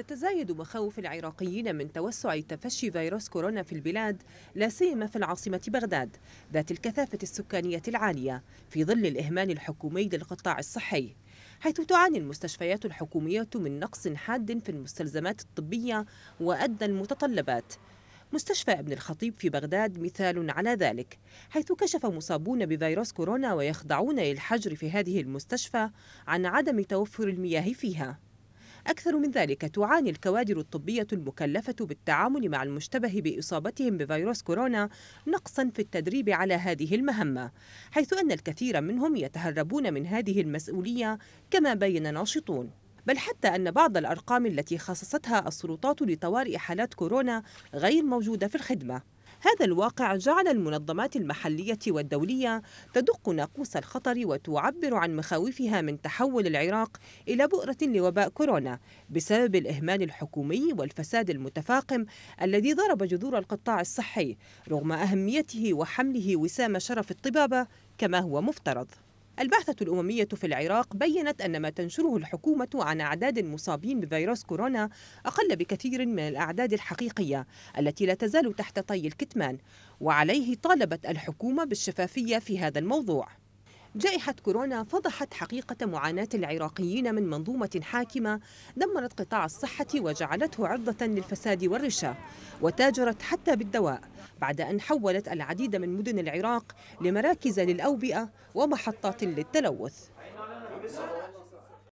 تتزايد مخاوف العراقيين من توسع تفشي فيروس كورونا في البلاد لا سيما في العاصمة بغداد ذات الكثافة السكانية العالية في ظل الإهمال الحكومي للقطاع الصحي حيث تعاني المستشفيات الحكومية من نقص حاد في المستلزمات الطبية وأدنى المتطلبات مستشفى ابن الخطيب في بغداد مثال على ذلك حيث كشف مصابون بفيروس كورونا ويخضعون للحجر في هذه المستشفى عن عدم توفر المياه فيها أكثر من ذلك تعاني الكوادر الطبية المكلفة بالتعامل مع المشتبه بإصابتهم بفيروس كورونا نقصا في التدريب على هذه المهمة حيث أن الكثير منهم يتهربون من هذه المسؤولية كما بين ناشطون بل حتى أن بعض الأرقام التي خصصتها السلطات لطوارئ حالات كورونا غير موجودة في الخدمة هذا الواقع جعل المنظمات المحلية والدولية تدق ناقوس الخطر وتعبر عن مخاوفها من تحول العراق إلى بؤرة لوباء كورونا بسبب الإهمال الحكومي والفساد المتفاقم الذي ضرب جذور القطاع الصحي رغم أهميته وحمله وسام شرف الطبابة كما هو مفترض البعثة الأممية في العراق بيّنت أن ما تنشره الحكومة عن أعداد المصابين بفيروس كورونا أقل بكثير من الأعداد الحقيقية التي لا تزال تحت طي الكتمان وعليه طالبت الحكومة بالشفافية في هذا الموضوع جائحة كورونا فضحت حقيقة معاناة العراقيين من منظومة حاكمة دمرت قطاع الصحة وجعلته عرضة للفساد والرشا وتاجرت حتى بالدواء بعد أن حولت العديد من مدن العراق لمراكز للأوبئة ومحطات للتلوث